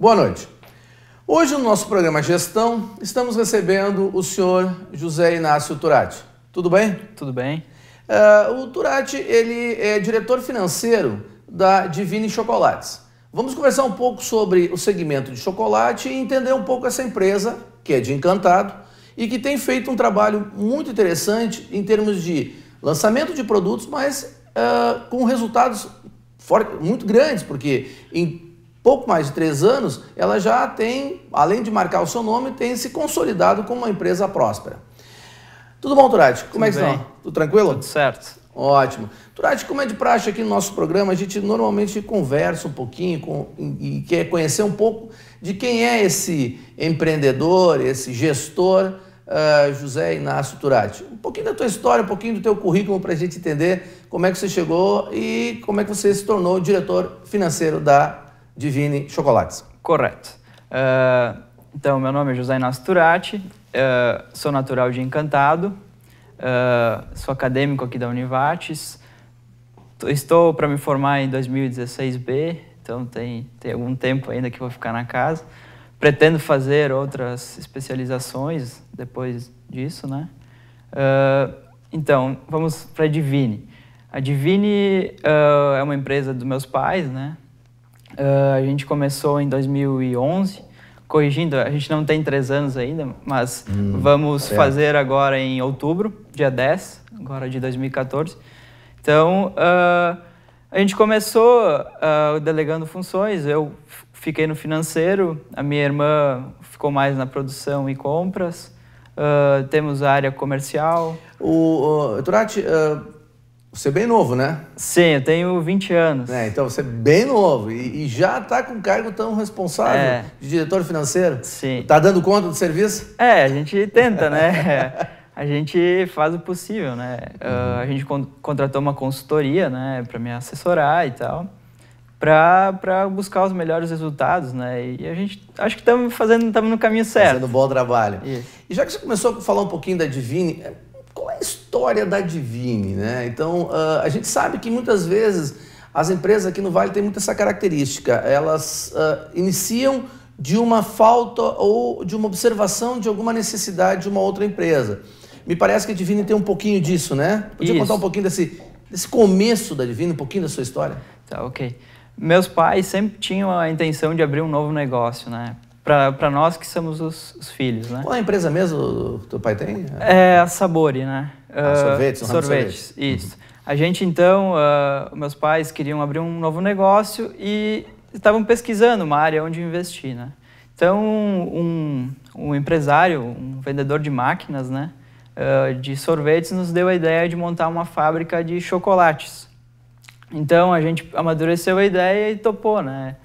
Boa noite. Hoje no nosso programa Gestão, estamos recebendo o senhor José Inácio Turati. Tudo bem? Tudo bem. Uh, o Turati, ele é diretor financeiro da Divine Chocolates. Vamos conversar um pouco sobre o segmento de chocolate e entender um pouco essa empresa, que é de Encantado, e que tem feito um trabalho muito interessante em termos de lançamento de produtos, mas uh, com resultados muito grandes, porque em pouco mais de três anos, ela já tem, além de marcar o seu nome, tem se consolidado como uma empresa próspera. Tudo bom, Turati? Como Tudo é que bem. está? Tudo tranquilo? Tudo certo. Ótimo. Turati, como é de praxe aqui no nosso programa, a gente normalmente conversa um pouquinho com, e quer conhecer um pouco de quem é esse empreendedor, esse gestor, uh, José Inácio Turati. Um pouquinho da tua história, um pouquinho do teu currículo para a gente entender como é que você chegou e como é que você se tornou diretor financeiro da Divine Chocolates. Correto. Uh, então, meu nome é José Inácio Turati, uh, sou natural de Encantado, uh, sou acadêmico aqui da Univates, estou para me formar em 2016B, então tem, tem algum tempo ainda que vou ficar na casa. Pretendo fazer outras especializações depois disso, né? então, vamos para a Divine. A Divine é uma empresa dos meus pais, né? Uh, a gente começou em 2011, corrigindo, a gente não tem três anos ainda, mas hum, vamos fazer agora em outubro, dia 10, agora de 2014. Então, uh, a gente começou uh, delegando funções, eu fiquei no financeiro, a minha irmã ficou mais na produção e compras, temos a área comercial. O, o Turati, você é bem novo, né? Sim, eu tenho 20 anos. É, então você é bem novo e, e já está com cargo tão responsável é. de diretor financeiro. Sim. Tá dando conta do serviço? É, a gente tenta, né? a gente faz o possível, né? Uhum. Uh, a gente con contratou uma consultoria, né, para me assessorar e tal, para buscar os melhores resultados, né? E a gente acho que estamos fazendo, estamos no caminho certo. Fazendo um bom trabalho. Isso. E já que você começou a falar um pouquinho da Divine, qual é a história da Divine? Né? Então, uh, a gente sabe que muitas vezes as empresas aqui no Vale têm muito essa característica. Elas uh, iniciam de uma falta ou de uma observação de alguma necessidade de uma outra empresa. Me parece que a Divine tem um pouquinho disso, né? Podia Isso. contar um pouquinho desse, desse começo da Divine, um pouquinho da sua história? Tá, ok. Meus pais sempre tinham a intenção de abrir um novo negócio, né? para nós que somos os, os, filhos, né? Qual a empresa mesmo teu pai tem? É a Sabori, né? Ah, uh, sorvetes, sorvetes, sorvetes, uhum. isso. Uhum. A gente então, uh, meus pais queriam abrir um novo negócio e estavam pesquisando uma área onde investir, né? Então, um, um empresário, um vendedor de máquinas, né? Uh, de sorvetes nos deu a ideia de montar uma fábrica de chocolates. Então, a gente amadureceu a ideia e topou, né?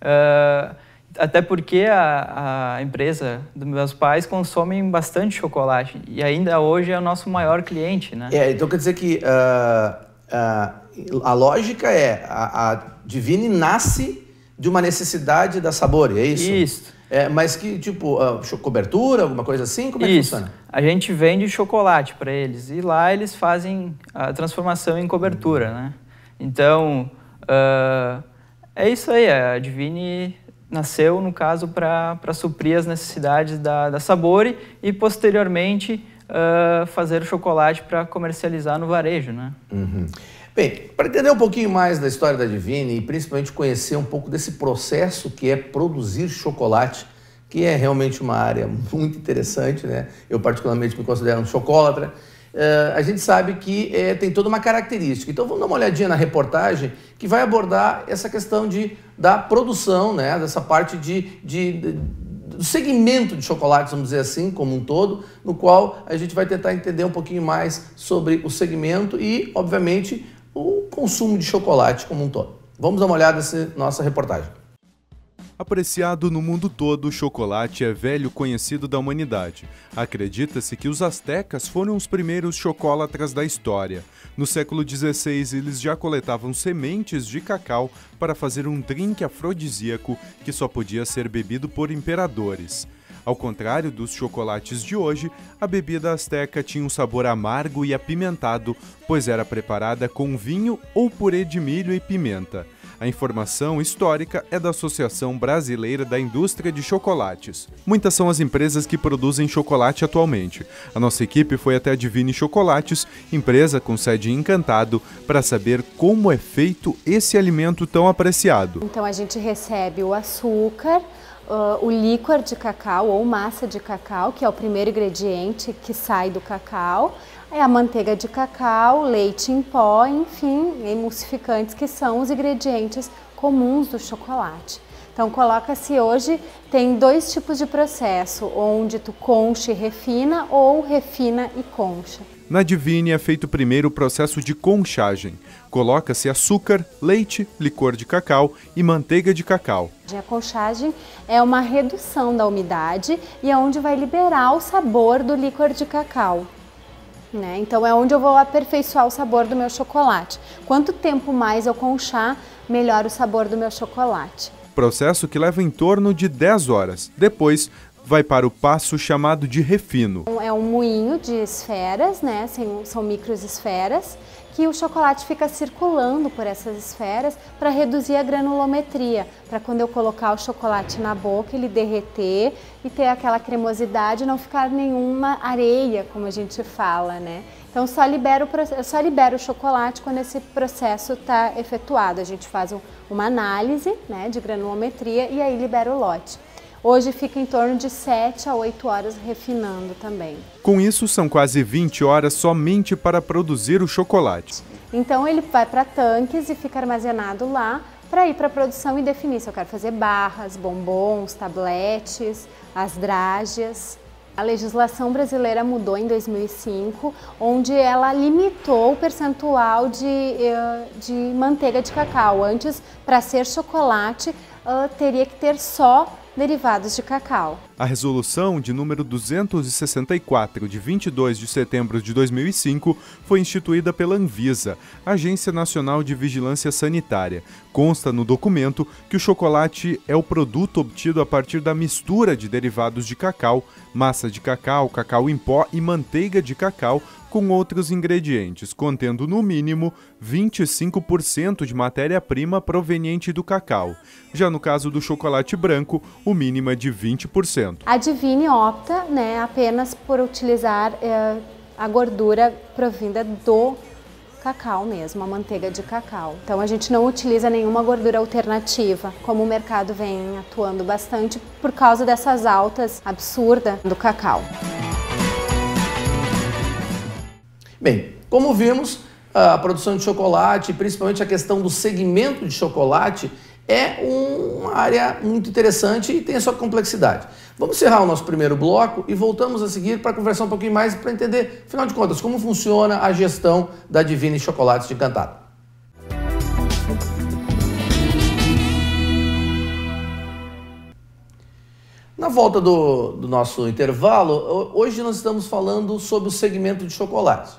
Uh, até porque a, a, empresa dos meus pais consomem bastante chocolate e ainda hoje é o nosso maior cliente, né? É, então quer dizer que uh, uh, a lógica é a, a Divine nasce de uma necessidade da Sabor, é isso? Isso. É, mas que tipo uh, cobertura, alguma coisa assim, como é isso. que funciona? A gente vende chocolate para eles e lá eles fazem a transformação em cobertura, né? Então é isso aí, a Divine nasceu, no caso, para suprir as necessidades da, da Sabore e, posteriormente, uh, fazer o chocolate para comercializar no varejo. Né? Uhum. Bem, para entender um pouquinho mais da história da Divine e principalmente conhecer um pouco desse processo que é produzir chocolate, que é realmente uma área muito interessante, né? Eu particularmente me considero um chocolatra. Uh, a gente sabe que eh, tem toda uma característica. Então vamos dar uma olhadinha na reportagem que vai abordar essa questão de, da produção, né, dessa parte de, de, de, do segmento de chocolates, vamos dizer assim, como um todo, no qual a gente vai tentar entender um pouquinho mais sobre o segmento e, obviamente, o consumo de chocolate como um todo. Vamos dar uma olhada nessa nossa reportagem. Apreciado no mundo todo, o chocolate é velho conhecido da humanidade. Acredita-se que os astecas foram os primeiros chocólatras da história. No século XVI, eles já coletavam sementes de cacau para fazer um drink afrodisíaco que só podia ser bebido por imperadores. Ao contrário dos chocolates de hoje, a bebida asteca tinha um sabor amargo e apimentado, pois era preparada com vinho ou purê de milho e pimenta. A informação histórica é da Associação Brasileira da Indústria de Chocolates. Muitas são as empresas que produzem chocolate atualmente. A nossa equipe foi até a Divine Chocolates, empresa com sede em Encantado, para saber como é feito esse alimento tão apreciado. Então a gente recebe o açúcar uh, o líquor de cacau ou massa de cacau, que é o primeiro ingrediente que sai do cacau, é a manteiga de cacau, leite em pó, enfim, emulsificantes que são os ingredientes comuns do chocolate. Então coloca-se hoje, tem dois tipos de processo, onde tu concha e refina ou refina e concha. Na Divine é feito primeiro o processo de conchagem. Coloca-se açúcar, leite, licor de cacau e manteiga de cacau. A conchagem é uma redução da umidade e é onde vai liberar o sabor do licor de cacau. Né? Então é onde eu vou aperfeiçoar o sabor do meu chocolate. Quanto tempo mais eu conchar, melhor o sabor do meu chocolate processo que leva em torno de 10 horas. Depois, vai para o passo chamado de refino. É um moinho de esferas, né? São microesferas que o chocolate fica circulando por essas esferas para reduzir a granulometria, para quando eu colocar o chocolate na boca ele derreter e ter aquela cremosidade, não ficar nenhuma areia, como a gente fala, né? Então só libera eu só libera o chocolate quando esse processo está efetuado. A gente faz uma análise né, de granulometria e aí libera o lote. Hoje fica em torno de 7 a 8 horas refinando também. Com isso, são quase 20 horas somente para produzir o chocolate. Então ele vai para tanques e fica armazenado lá para ir para a produção e definir se eu quero fazer barras, bombons, tabletes, as drágeas. A legislação brasileira mudou em 2005, onde ela limitou o percentual de, eh, de manteiga de cacau. Antes, para ser chocolate, teria que ter só derivados de cacau. A resolução de número 264 de 22 de setembro de 2005 foi instituída pela Anvisa, Agência Nacional de Vigilância Sanitária. Consta no documento que o chocolate é o produto obtido a partir da mistura de derivados de cacau, massa de cacau, cacau em pó e manteiga de cacau com outros ingredientes, contendo no mínimo 25% de matéria-prima proveniente do cacau. Já no caso do chocolate branco, o mínimo é de 20% alimento? A Divine opta né, apenas por utilizar eh, a gordura provinda do cacau mesmo, a manteiga de cacau. Então a gente não utiliza nenhuma gordura alternativa, como o mercado vem atuando bastante por causa dessas altas absurdas do cacau. Bem, como vimos, a produção de chocolate, principalmente a questão do segmento de chocolate, é uma área muito interessante e tem a sua complexidade. Vamos encerrar o nosso primeiro bloco e voltamos a seguir para conversar um pouquinho mais para entender, afinal de contas, como funciona a gestão da Divine Chocolates de Cantata. Na volta do, do nosso intervalo, hoje nós estamos falando sobre o segmento de chocolates.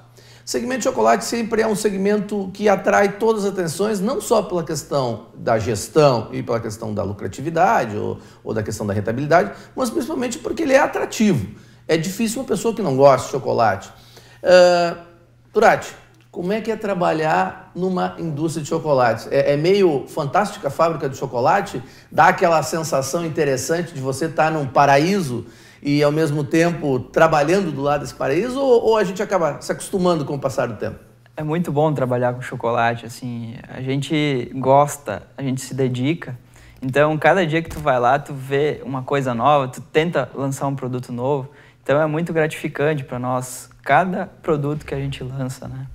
O segmento de chocolate sempre é um segmento que atrai todas as atenções, não só pela questão da gestão e pela questão da lucratividade ou, ou da questão da rentabilidade, mas principalmente porque ele é atrativo. É difícil uma pessoa que não gosta de chocolate. Uh, Turati, como é que é trabalhar numa indústria de chocolate? É, é, meio fantástica a fábrica de chocolate? Dá aquela sensação interessante de você estar num paraíso e ao mesmo tempo trabalhando do lado desse paraíso ou, ou a gente acaba se acostumando com o passar do tempo? É muito bom trabalhar com chocolate, assim, a gente gosta, a gente se dedica. Então, cada dia que tu vai lá, tu vê uma coisa nova, tu tenta lançar um produto novo. Então, é muito gratificante para nós cada produto que a gente lança, né?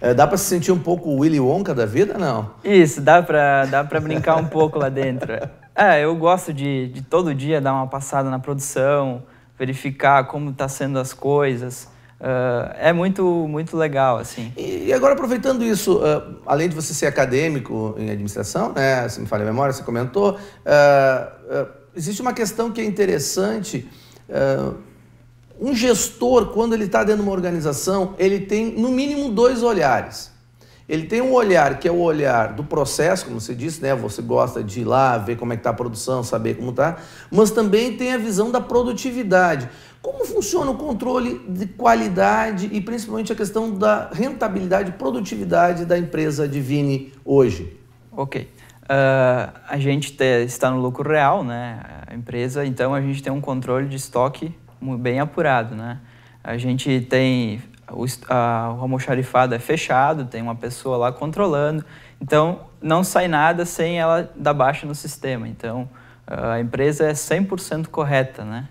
É, dá para se sentir um pouco Willy Wonka da vida, não? Isso, dá para dá brincar um pouco lá dentro. É, eu gosto de, de todo dia dar uma passada na produção, verificar como está sendo as coisas. Uh, é muito, muito legal, assim. E, agora, aproveitando isso, uh, além de você ser acadêmico em administração, né, se me falha a memória, você comentou, uh, existe uma questão que é interessante. um gestor, quando ele está dentro de uma organização, ele tem, no mínimo, dois olhares. Ele tem um olhar que é o olhar do processo, como você disse, né? Você gosta de ir lá, ver como é que está a produção, saber como está, mas também tem a visão da produtividade. Como funciona o controle de qualidade e principalmente a questão da rentabilidade e produtividade da empresa Divine hoje? Ok. Uh, a gente te, está no lucro real, né? A empresa, então a gente tem um controle de estoque bem apurado, né? A gente tem o, a, o almoxarifado é fechado, tem uma pessoa lá controlando. Então, não sai nada sem ela dar baixa no sistema. Então, a empresa é 100% correta, né?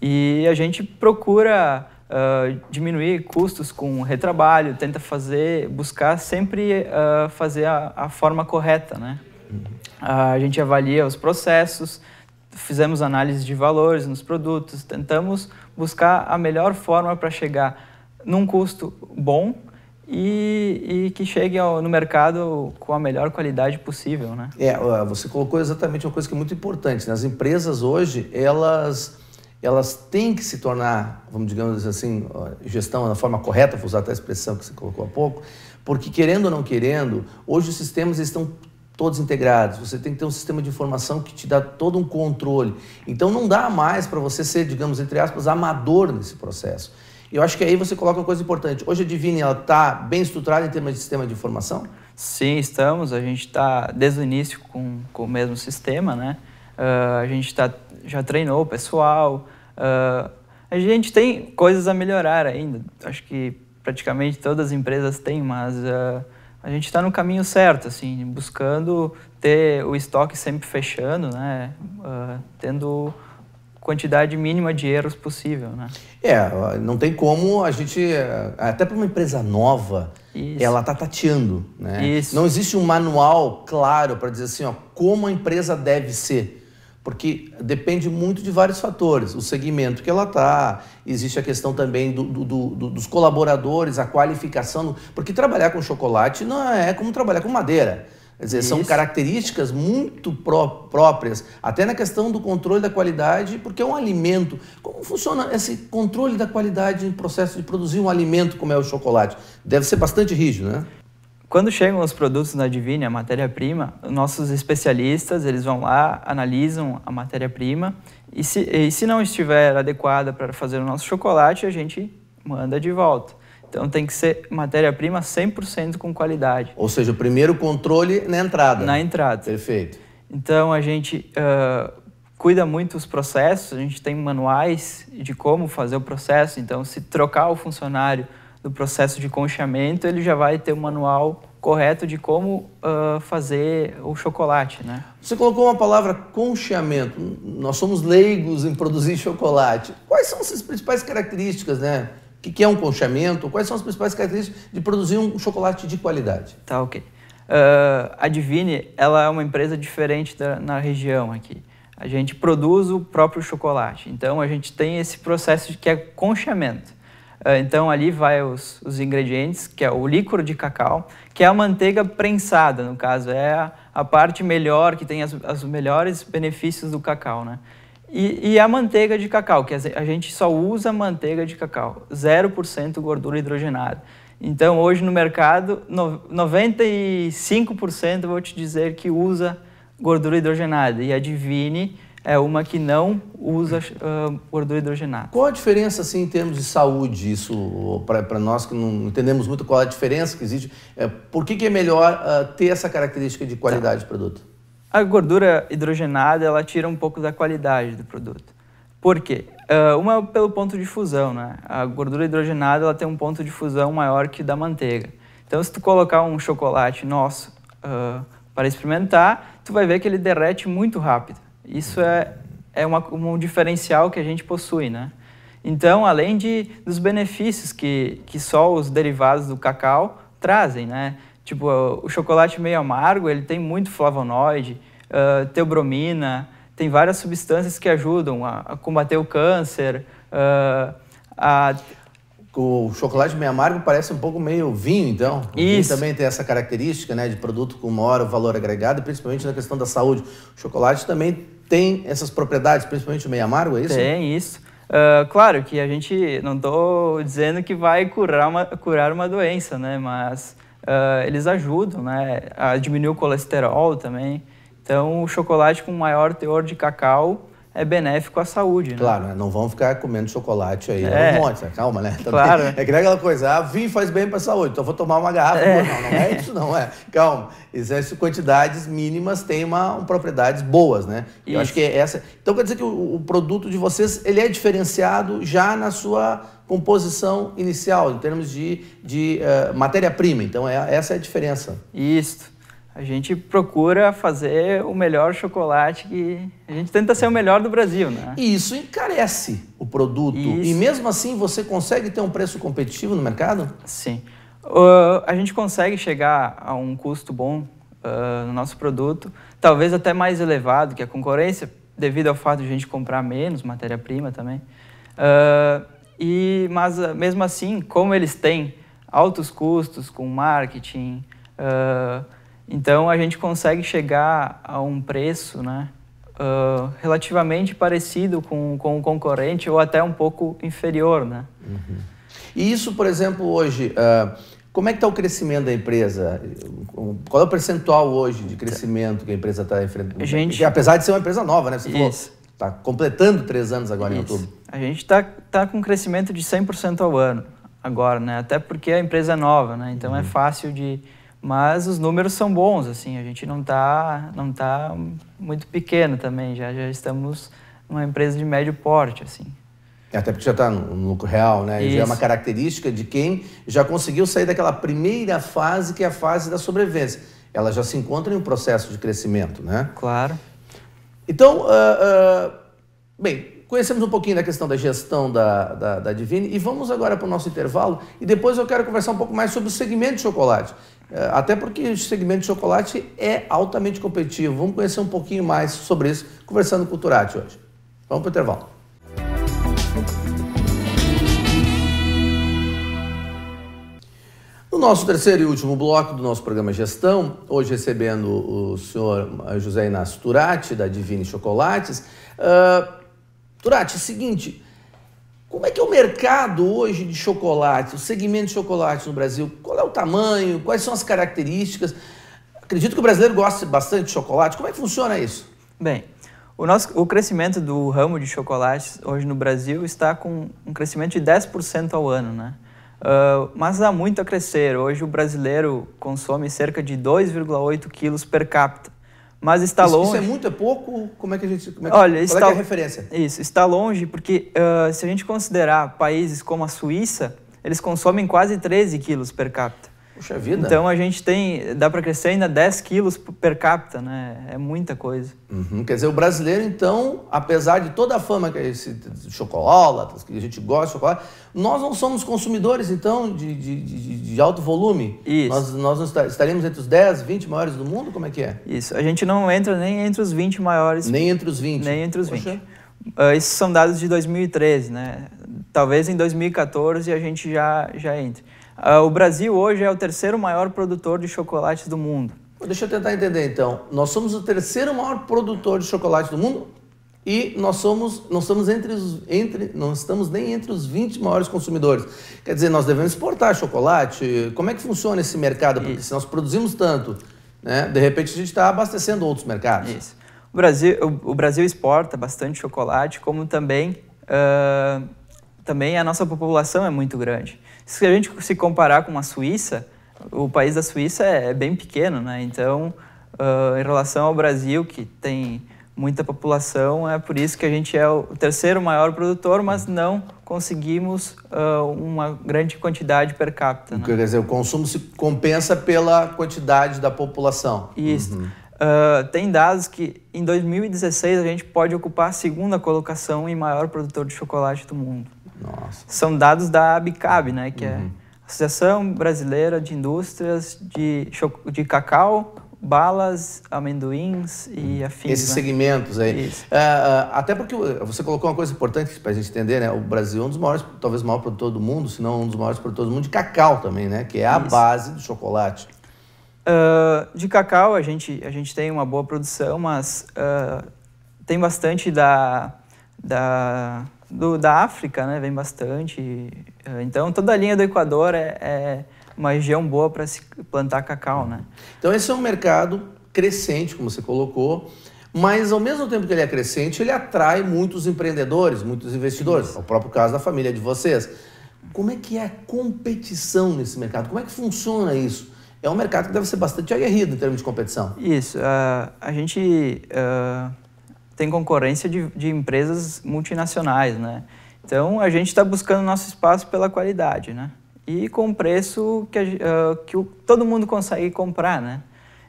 E a gente procura uh, diminuir custos com retrabalho, tenta fazer, buscar sempre uh, fazer a, a, forma correta, né? Uh, a gente avalia os processos, fizemos análise de valores nos produtos, tentamos buscar a melhor forma para chegar num custo bom e, e que chegue ao, no mercado com a melhor qualidade possível, né? É, você colocou exatamente uma coisa que é muito importante. Né? As empresas hoje, elas elas têm que se tornar, vamos digamos assim, gestão da forma correta, vou usar até a expressão que você colocou há pouco, porque querendo ou não querendo, hoje os sistemas estão todos integrados. Você tem que ter um sistema de informação que te dá todo um controle. Então não dá mais para você ser, digamos entre aspas, amador nesse processo. Eu acho que aí você coloca uma coisa importante. Hoje a Divine está bem estruturada em termos de sistema de informação? Sim, estamos. A gente está desde o início com, com o mesmo sistema, né? Uh, a gente tá, já treinou o pessoal. Uh, a gente tem coisas a melhorar ainda. Acho que praticamente todas as empresas têm, mas uh, a gente está no caminho certo, assim, buscando ter o estoque sempre fechando, né? tendo quantidade mínima de erros possível, né? É, não tem como a gente, eh, até para uma empresa nova, Isso. ela tá tateando, né? Isso. Não existe um manual claro para dizer assim, ó, como a empresa deve ser porque depende muito de vários fatores. O segmento que ela está, existe a questão também do, do, do, dos colaboradores, a qualificação, porque trabalhar com chocolate não é como trabalhar com madeira. Quer dizer, são características muito pró próprias, até na questão do controle da qualidade, porque é um alimento. Como funciona esse controle da qualidade no processo de produzir um alimento como é o chocolate? Deve ser bastante rígido, né? Quando chegam os produtos na Divine, a matéria-prima, nossos especialistas eles vão lá, analisam a matéria-prima e se, e se não estiver adequada para fazer o nosso chocolate, a gente manda de volta. Então tem que ser matéria-prima 100% com qualidade. Ou seja, o primeiro controle na entrada. Na entrada. Perfeito. Então a gente uh, cuida muito os processos, a gente tem manuais de como fazer o processo. Então se trocar o funcionário do processo de conchamento, ele já vai ter o um manual correto de como uh, fazer o chocolate, né? Você colocou uma palavra conchamento. Nós somos leigos em produzir chocolate. Quais são as principais características, né? O que é um conchamento? Quais são as principais características de produzir um chocolate de qualidade? Tá, ok. Uh, a Divine ela é uma empresa diferente da, na região aqui. A gente produz o próprio chocolate. Então, a gente tem esse processo de, que é conchamento. Uh, então, ali vai os, os, ingredientes, que é o líquor de cacau, que é a manteiga prensada, no caso. É a, a parte melhor, que tem os melhores benefícios do cacau, né? E, e, a manteiga de cacau, que a gente só usa manteiga de cacau, 0% gordura hidrogenada. Então, hoje no mercado, no, 95% vou te dizer que usa gordura hidrogenada. E a Divine é uma que não usa uh, gordura hidrogenada. Qual a diferença, assim, em termos de saúde, isso, para nós que não entendemos muito qual a diferença que existe? É, por que, que é melhor uh, ter essa característica de qualidade tá. de produto? A gordura hidrogenada ela tira um pouco da qualidade do produto. Por quê? Uh, uma é pelo ponto de fusão, né? A gordura hidrogenada ela tem um ponto de fusão maior que o da manteiga. Então, se tu colocar um chocolate nosso uh, para experimentar, tu vai ver que ele derrete muito rápido. Isso é, é uma, um diferencial que a gente possui, né? Então, além de, dos benefícios que, que só os derivados do cacau trazem, né? Tipo, o chocolate meio amargo, ele tem muito flavonoide, uh, teobromina, tem várias substâncias que ajudam a, a combater o câncer, uh, a... O chocolate meio amargo parece um pouco meio vinho, então. O Isso. vinho também tem essa característica, né, de produto com maior valor agregado, principalmente na questão da saúde. O chocolate também tem essas propriedades, principalmente o meio amargo, é isso? Tem isso. Uh, claro que a gente não estou dizendo que vai curar uma, curar uma doença, né? Mas uh, eles ajudam né, a diminuir o colesterol também. Então, o chocolate com maior teor de cacau é benéfico à saúde, né? Claro, né? não vão ficar comendo chocolate aí é. um monte, né? calma, né? Também, claro. É que nem aquela coisa, ah, vinho faz bem para a saúde, então vou tomar uma garrafa. É. Não, não é isso não, é. Calma, existem quantidades mínimas, tem uma, um, propriedades boas, né? Isso. Eu acho que é essa... Então quer dizer que o, o, produto de vocês, ele é diferenciado já na sua composição inicial, em termos de, de uh, matéria-prima. Então, é, essa é a diferença. Isso. A gente procura fazer o melhor chocolate que. A gente tenta ser o melhor do Brasil, né? E isso encarece o produto. Isso. E mesmo assim, você consegue ter um preço competitivo no mercado? Sim. Uh, a gente consegue chegar a um custo bom uh, no nosso produto, talvez até mais elevado que a concorrência, devido ao fato de a gente comprar menos matéria-prima também. Uh, e, mas ah, mesmo assim, como eles têm altos custos com marketing, uh, então a gente consegue chegar a um preço né, uh, relativamente parecido com, com o concorrente ou até um pouco inferior. Né? Uhum. E isso, por exemplo, hoje, uh, como é que está o crescimento da empresa? Qual é o percentual hoje de crescimento que a empresa está enfrentando? Gente... Apesar de ser uma empresa nova, né? Você está completando três anos agora isso. em outubro. A gente está tá com um crescimento de 100% ao ano agora, né? Até porque a empresa é nova, né? Então é uhum. é fácil de... Mas os números são bons, assim. A gente não está não tá muito pequeno também. Já, já estamos uma empresa de médio porte, assim. Até porque já está no lucro real, né? Isso. Já é uma característica de quem já conseguiu sair daquela primeira fase, que é a fase da sobrevivência. Ela já se encontra em um processo de crescimento, né? Claro. Então, uh, uh, bem, conhecemos um pouquinho da questão da gestão da, da, da Divine e vamos agora para o nosso intervalo e depois eu quero conversar um pouco mais sobre o segmento de chocolate. Eh, até porque o segmento de chocolate é altamente competitivo. Vamos conhecer um pouquinho mais sobre isso conversando com o Turati hoje. Vamos para o intervalo. No nosso terceiro e último bloco do nosso programa Gestão, hoje recebendo o senhor José Inácio Turati, da Divine Chocolates. Uh, Turati, é o seguinte, como é que é o mercado hoje de chocolate, o segmento de chocolate no Brasil? Qual é o tamanho? Quais são as características? Acredito que o brasileiro gosta bastante de chocolate. Como é que funciona isso? Bem, o, nosso, o crescimento do ramo de chocolates hoje no Brasil está com um crescimento de 10% ao ano, né? Uh, mas há muito a crescer. Hoje o brasileiro consome cerca de 2,8 quilos per capita. Mas está isso, longe. Isso é muito, é pouco? Como é que a gente. É que, Olha, qual é é está, é, é a referência? Isso, está longe, porque uh, se a gente considerar países como a Suíça, eles consomem quase 13 quilos per capita. Puxa vida. Então a gente tem, dá para crescer ainda 10 quilos per capita, né? É muita coisa. Uhum. Quer dizer, o brasileiro, então, apesar de toda a fama que é esse chocolate, que a gente gosta de chocolate, nós não somos consumidores, então, de, de, de, de alto volume. Isso. Nós, nós estaremos entre os 10, 20 maiores do mundo? Como é que é? Isso. A gente não entra nem entre os 20 maiores. Nem entre os 20. Nem entre os 20. Uh, ah, esses são dados de 2013, né? Talvez em 2014 a gente já, já entre. Uh, o Brasil hoje é o terceiro maior produtor de chocolate do mundo. Deixa eu tentar entender então. Nós somos o terceiro maior produtor de chocolate do mundo e nós somos, não estamos entre os, entre, não estamos nem entre os 20 maiores consumidores. Quer dizer, nós devemos exportar chocolate. Como é que funciona esse mercado? Porque Isso. se nós produzimos tanto, né, de repente a gente está abastecendo outros mercados. Isso. O Brasil, o, o, Brasil exporta bastante chocolate, como também uh, também a nossa população é muito grande. Se a gente se comparar com a Suíça, o país da Suíça é, é bem pequeno, né? Então, uh, em relação ao Brasil, que tem muita população, é por isso que a gente é o terceiro maior produtor, mas não conseguimos uh, uma grande quantidade per capita. Né? Quer dizer, o consumo se compensa pela quantidade da população. Isso. Uhum. Uh, tem dados que em 2016 a gente pode ocupar a segunda colocação em maior produtor de chocolate do mundo. Nossa. São dados da ABICAB, né, que é uhum. é Associação Brasileira de Indústrias de, de Cacau, balas, amendoins e uhum. afins. Esses né? segmentos aí. É, é, até porque você colocou uma coisa importante para a gente entender, né? O Brasil é um dos maiores, talvez o maior produtor do mundo, se não um dos maiores produtores do mundo de cacau também, né? Que é a Isso. base do chocolate. Uh, de cacau a gente, a gente tem uma boa produção, mas uh, tem bastante da, da do, da África, né? Vem bastante. Eh, então, toda a linha do Equador é, é uma região boa para se plantar cacau, né? Então, esse é um mercado crescente, como você colocou, mas ao mesmo tempo que ele é crescente, ele atrai muitos empreendedores, muitos investidores. Isso. É o próprio caso da família de vocês. Como é que é a competição nesse mercado? Como é que funciona isso? É um mercado que deve ser bastante aguerrido em termos de competição. Isso. Uh, a gente... Uh tem concorrência de, de empresas multinacionais, né? Então, a gente está buscando nosso espaço pela qualidade, né? E com preço que, uh, que o, todo mundo consegue comprar, né?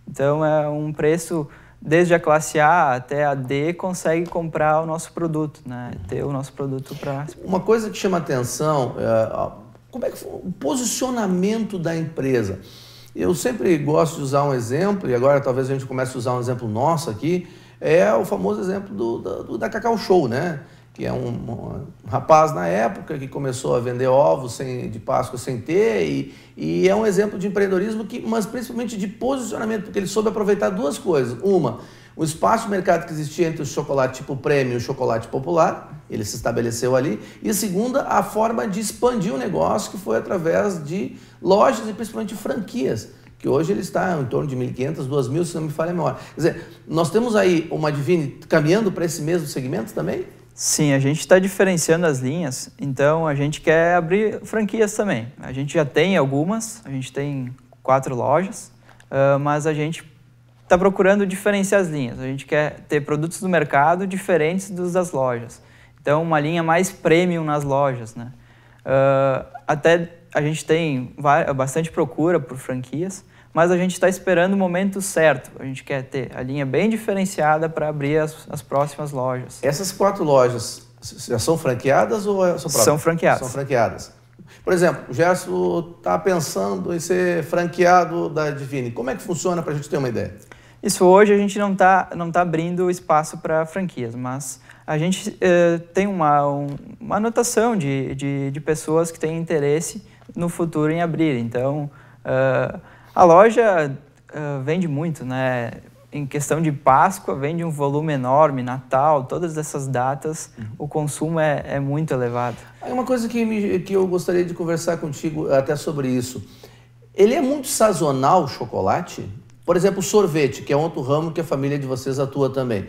Então, é um preço, desde a classe A até a D, consegue comprar o nosso produto, né? Ter o nosso produto para... Uma coisa que chama atenção, é, como é que foi o posicionamento da empresa? Eu sempre gosto de usar um exemplo, e agora talvez a gente comece a usar um exemplo nosso aqui, é o famoso exemplo do, do da Cacau Show, né? que é um, um, rapaz na época que começou a vender ovos sem, de Páscoa sem ter, e, e, é um exemplo de empreendedorismo, que, mas principalmente de posicionamento, porque ele soube aproveitar duas coisas. Uma, o espaço de mercado que existia entre o chocolate tipo prêmio e o chocolate popular, ele se estabeleceu ali. E a segunda, a forma de expandir o negócio, que foi através de lojas e principalmente franquias que hoje ele está em torno de 1.500, 2.000, se não me falha a memória. Quer dizer, nós temos aí uma Divine caminhando para esse mesmo segmento também? Sim, a gente está diferenciando as linhas, então a gente quer abrir franquias também. A gente já tem algumas, a gente tem quatro lojas, uh, mas a gente está procurando diferenciar as linhas. A gente quer ter produtos do mercado diferentes dos das lojas. Então, uma linha mais premium nas lojas, né? Uh, até a gente tem bastante procura por franquias, mas a gente está esperando o momento certo. A gente quer ter a linha bem diferenciada para abrir as, as próximas lojas. Essas quatro lojas já são franqueadas ou é são próprias? São franqueadas. São franqueadas. Por exemplo, o Gerson está pensando em ser franqueado da Divine. Como é que funciona para a gente ter uma ideia? Isso, hoje a gente não está não tá abrindo espaço para franquias, mas a gente eh, tem uma, um, uma anotação de, de, de, pessoas que têm interesse no futuro em abrir. Então, uh, a loja uh, vende muito, né? Em questão de Páscoa, vende um volume enorme, Natal, todas essas datas, uhum. o consumo é, é muito elevado. É uma coisa que, me, que eu gostaria de conversar contigo até sobre isso. Ele é muito sazonal, o chocolate? Por exemplo, o sorvete, que é outro ramo que a família de vocês atua também.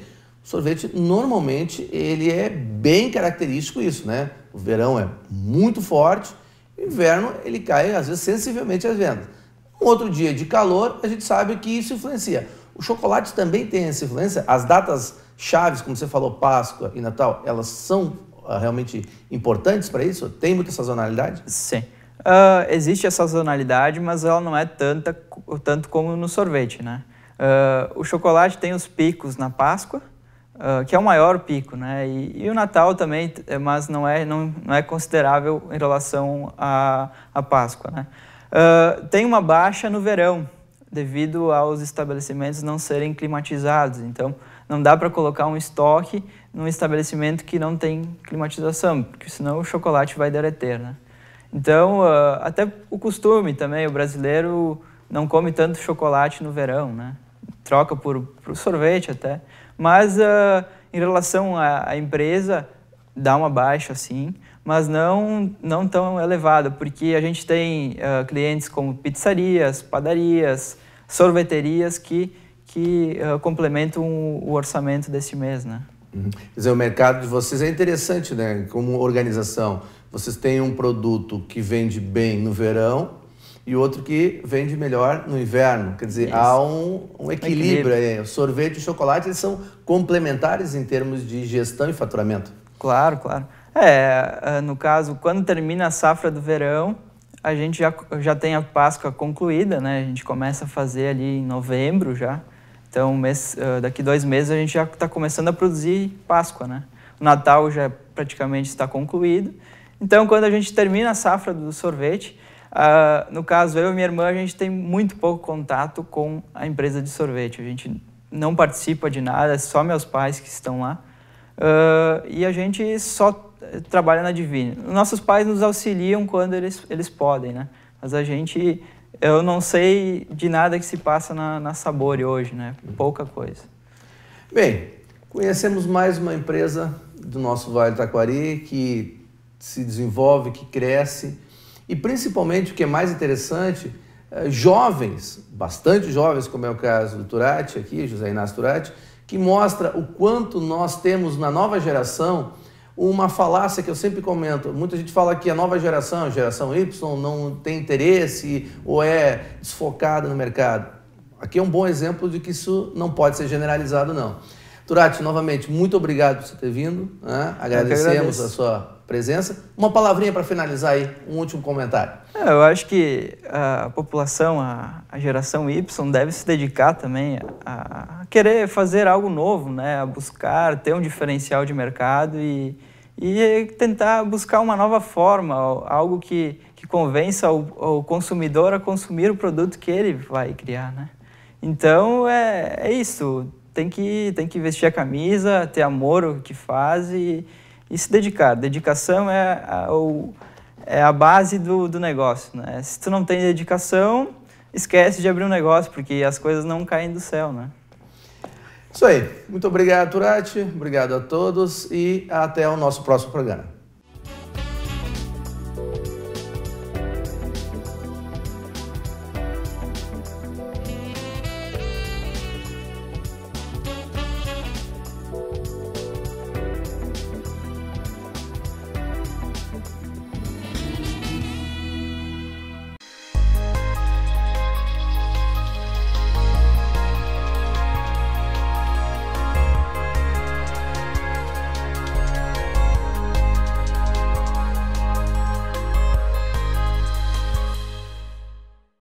O sorvete, normalmente, ele é bem característico isso, né? O verão é muito forte, o inverno ele cai, às vezes, sensivelmente as vendas. Um outro dia de calor, a gente sabe que isso influencia. O chocolate também tem essa influência. As datas chaves, como você falou, Páscoa e Natal, elas são ah, realmente importantes para isso? Tem muita sazonalidade? Sim. Uh, existe a sazonalidade, mas ela não é tanta, tanto como no sorvete, né? Uh, o chocolate tem os picos na Páscoa, uh, que é o maior pico, né? E, e, o Natal também, mas não é, não, não é considerável em relação à, à Páscoa, né? Ah, tem uma baixa no verão, devido aos estabelecimentos não serem climatizados. Então, não dá para colocar um estoque num estabelecimento que não tem climatização, porque senão o chocolate vai derreter, né? Então, uh, até o costume também, o brasileiro não come tanto chocolate no verão, né? Troca por, por sorvete até. Mas, uh, em relação à, à empresa, dá uma baixa, sim mas não, não tão elevada, porque a gente tem uh, clientes como pizzarias, padarias, sorveterias que, que uh, complementam o orçamento desse mês, né? Uhum. Quer dizer, o mercado de vocês é interessante, né? Como organização, vocês têm um produto que vende bem no verão e outro que vende melhor no inverno. Quer dizer, Isso. há um, um equilíbrio. equilíbrio. É, sorvete e chocolate eles são complementares em termos de gestão e faturamento. Claro, claro. É, é, no caso, quando termina a safra do verão, a gente já, já tem a Páscoa concluída, né? A gente começa a fazer ali em novembro já. Então, mês, daqui dois meses a gente já está começando a produzir Páscoa, né? O Natal já praticamente está concluído. Então, quando a gente termina a safra do sorvete, uh, no caso eu e minha irmã, a gente tem muito pouco contato com a empresa de sorvete. A gente não participa de nada, é só meus pais que estão lá. Uh, e a gente só trabalha na divina. Nossos pais nos auxiliam quando eles, eles podem, né? Mas a gente, eu não sei de nada que se passa na, na Sabor hoje, né? Pouca coisa. Bem, conhecemos mais uma empresa do nosso Vale do Taquari que se desenvolve, que cresce e principalmente o que é mais interessante, eh, jovens, bastante jovens, como é o caso do Turati aqui, José Inácio Turati, que mostra o quanto nós temos na nova geração uma falácia que eu sempre comento. Muita gente fala que a nova geração, a geração Y, não tem interesse ou é desfocada no mercado. Aqui é um bom exemplo de que isso não pode ser generalizado, não. Turati, novamente, muito obrigado por você ter vindo. Né? Agradecemos a sua presença. Uma palavrinha para finalizar aí, um último comentário. É, eu acho que a população, a, a, geração Y, deve se dedicar também a, a, querer fazer algo novo, né? a buscar ter um diferencial de mercado e, e tentar buscar uma nova forma, algo que, que convença o, o consumidor a consumir o produto que ele vai criar, né? Então, é, é isso. Tem que, tem que vestir a camisa, ter amor ao que faz e, e se dedicar. Dedicação é a, o, é a base do, do negócio, né? Se tu não tem dedicação, esquece de abrir um negócio, porque as coisas não caem do céu, né? Isso aí. Muito obrigado, Turati. Obrigado a todos e até o nosso próximo programa.